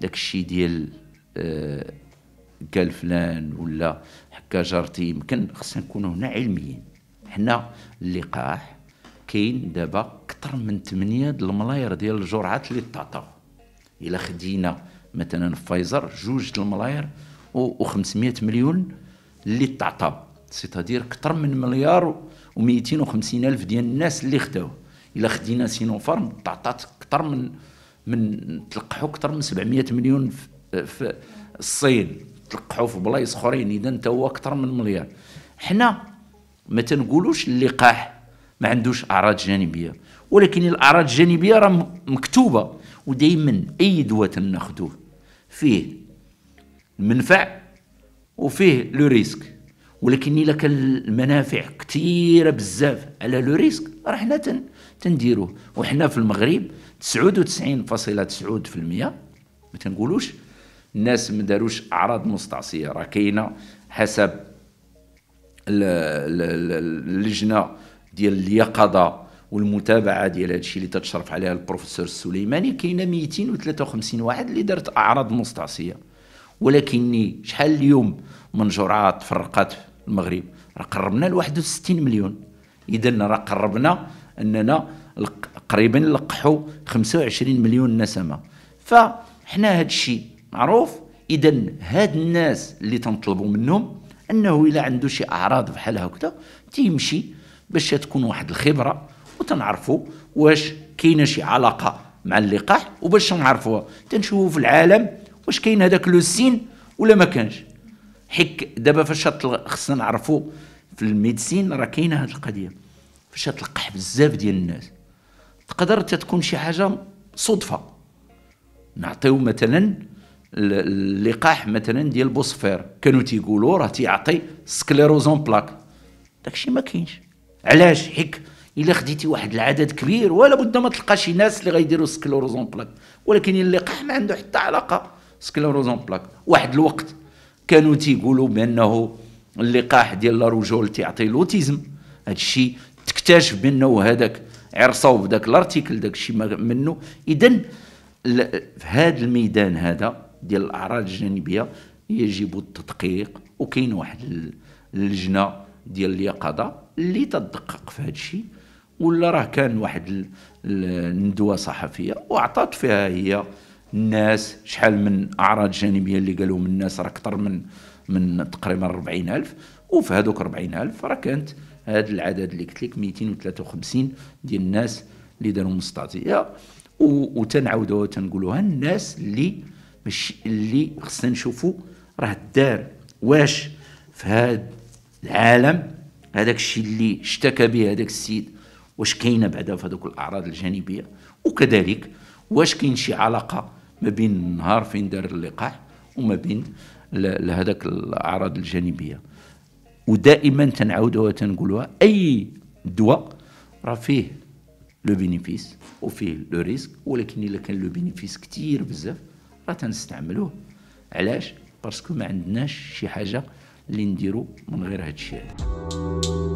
داك الشيء ديال آه، قال فلان ولا حكا جارتي يمكن خصنا نكونوا هنا علميين حنا اللقاح كاين دابا اكثر من 8 د الملاير ديال الجرعات اللي تعطاو الا خدينا مثلا فايزر جوج د الملاير و500 مليون اللي تعطاو سيتادير اكثر من مليار و250 الف ديال الناس اللي خداوه الا خدينا سينوفارم تعطات اكثر من من تلقحوا اكثر من 700 مليون في الصين تلقحوا في بلايص اخرين اذا انت هو اكثر من مليار حنا ما تنقولوش اللقاح ما عندوش اعراض جانبيه ولكن الاعراض الجانبيه راه مكتوبه ودائما اي دواء تناخذوه فيه المنفع وفيه لو ريسك ولكن الا كان المنافع كثيره بزاف على لو ريسك راه حنا تن تنديروه وحنا في المغرب 99.9% ما تنقولوش الناس ما داروش اعراض مستعصيه راه كاينه حسب اللجنه ديال اليقظه والمتابعه ديال هذا الشيء اللي تتشرف عليها البروفيسور السليماني كاينه 253 واحد اللي دارت اعراض مستعصيه ولكني شحال اليوم من جرعات فرقات المغرب راه قربنا ل 61 مليون اذا راه قربنا اننا قريبا نلقحوا 25 مليون نسمه فحنا هذا الشيء معروف اذا هاد الناس اللي تنطلبوا منهم انه الا عنده شي اعراض بحال هكذا تيمشي باش تكون واحد الخبره وتنعرفوا واش كاينه شي علاقه مع اللقاح وباش نعرفوها تنشوفوا في العالم واش كاين هذاك لو سين ولا ما كانش حك دابا فاش خصنا نعرفوا في الميديسين راه كاينه هذه القضيه فاش تلقح بزاف ديال الناس تقدر تكون شي حاجه صدفه نعطيو مثلا اللقاح مثلا ديال بوسفير كانوا تيقولوا راه تيعطي سكليروزون بلاك داكشي ما كاينش علاش حك الا خديتي واحد العدد كبير ولا بد ما تلقى شي ناس اللي غيديروا سكليروزون بلاك ولكن اللقاح ما عنده حتى علاقه سكلروز اون بلاك واحد الوقت كانوا تيقولوا بانه اللقاح ديال لا رجول تيعطي لوتيزم هذا الشيء تكتشف بانه هذاك عرصوا بداك الارتيكل داك الشيء منه اذا في هذا الميدان هذا ديال الاعراض الجانبيه يجب التدقيق وكاين واحد اللجنه ديال اليقظه اللي تدقق في هذا الشيء ولا راه كان واحد الندوه صحفيه وعطات فيها هي الناس شحال من اعراض جانبيه اللي قالوا من الناس راه اكثر من من تقريبا 40000 وفي هذوك 40000 راه كانت هذا العدد اللي قلت لك 253 ديال الناس اللي داروا مستعطيه وتنعاودوها تنقولوها الناس اللي مش اللي خصنا نشوفوا راه دار واش في هذا العالم هذاك الشيء اللي اشتكى به هذاك السيد واش كاينه بعدا في هذوك الاعراض الجانبيه وكذلك واش كاين شي علاقه ما بين النهار فين دار اللقاح وما بين لهذاك الاعراض الجانبيه ودائما تنعاودوها وتنقولوها اي دواء راه فيه لو بينيفيس وفيه لو ريسك ولكن الا كان لو بينيفيس كثير بزاف راه تنستعملوه علاش باسكو ما عندناش شي حاجه اللي نديرو من غير هذا الشيء